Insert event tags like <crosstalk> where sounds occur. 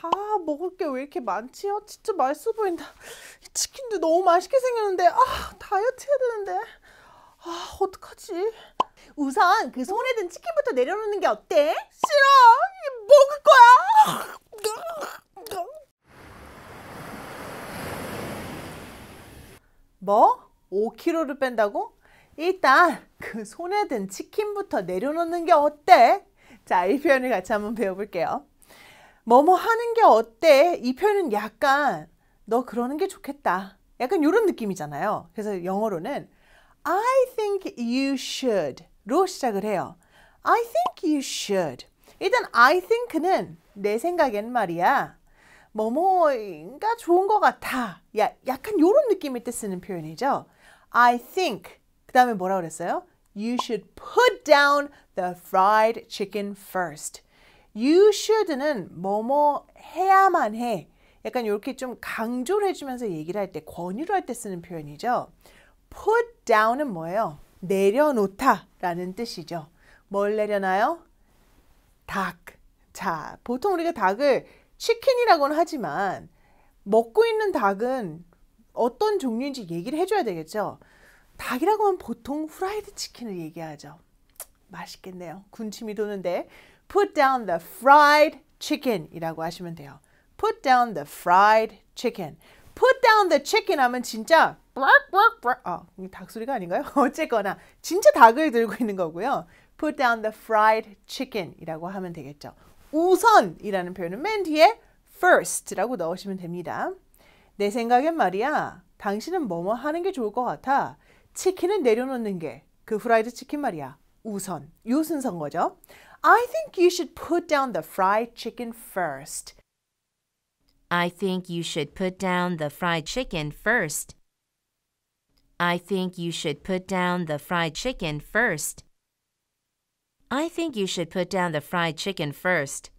다 먹을 게 왜 이렇게 많지요? 진짜 맛있어 보인다. 치킨도 너무 맛있게 생겼는데 아 다이어트 해야 되는데 아 어떡하지? 우선 그 손에 든 치킨부터 내려놓는 게 어때? 싫어! 먹을 거야! 뭐? 5kg를 뺀다고? 일단 그 손에 든 치킨부터 내려놓는 게 어때? 자, 이 표현을 같이 한번 배워볼게요. 뭐뭐 하는 게 어때? 이 표현은 약간 너 그러는 게 좋겠다. 약간 이런 느낌이잖아요. 그래서 영어로는 I think you should 로 시작을 해요. I think you should. 일단 I think는 내 생각엔 말이야. 뭐뭐가 좋은 것 같아. 야, 약간 이런 느낌일 때 쓰는 표현이죠. I think. 그 다음에 뭐라 고 그랬어요? You should put down the fried chicken first. you should는 뭐뭐 해야만 해. 약간 이렇게 좀 강조를 해주면서 얘기를 할 때, 권유를 할 때 쓰는 표현이죠. put down은 뭐예요? 내려놓다 라는 뜻이죠. 뭘 내려놔요? 닭. 자, 보통 우리가 닭을 치킨이라고는 하지만 먹고 있는 닭은 어떤 종류인지 얘기를 해줘야 되겠죠. 닭이라고 하면 보통 후라이드 치킨을 얘기하죠. 맛있겠네요. 군침이 도는데 put down the fried chicken이라고 하시면 돼요. put down the fried chicken. put down the chicken 하면 진짜 아, 닭소리가 아닌가요? <laughs> 어쨌거나 진짜 닭을 들고 있는 거고요. put down the fried chicken이라고 하면 되겠죠. 우선이라는 표현은 맨 뒤에 first라고 넣으시면 됩니다. 내 생각엔 말이야. 당신은 뭐 뭐 하는 게 좋을 것 같아. 치킨은 내려놓는 게그 프라이드 치킨 말이야. 우선, 요순서거죠. I think you should put down the fried chicken first. I think you should put down the fried chicken first. I think you should put down the fried chicken first. I think you should put down the fried chicken first.